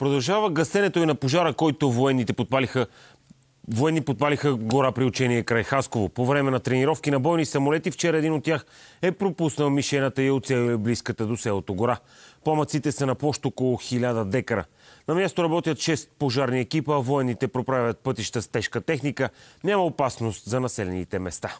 Продължава гасенето и на пожара, който военните подпалиха Военни подпалиха гора при учение край Хасково. По време на тренировки на бойни самолети вчера един от тях е пропуснал мишената и оцелил е близката до селото гора. Помъците са на площ около 1000 декара. На място работят 6 пожарни екипа, военните проправят пътища с тежка техника. Няма опасност за населените места.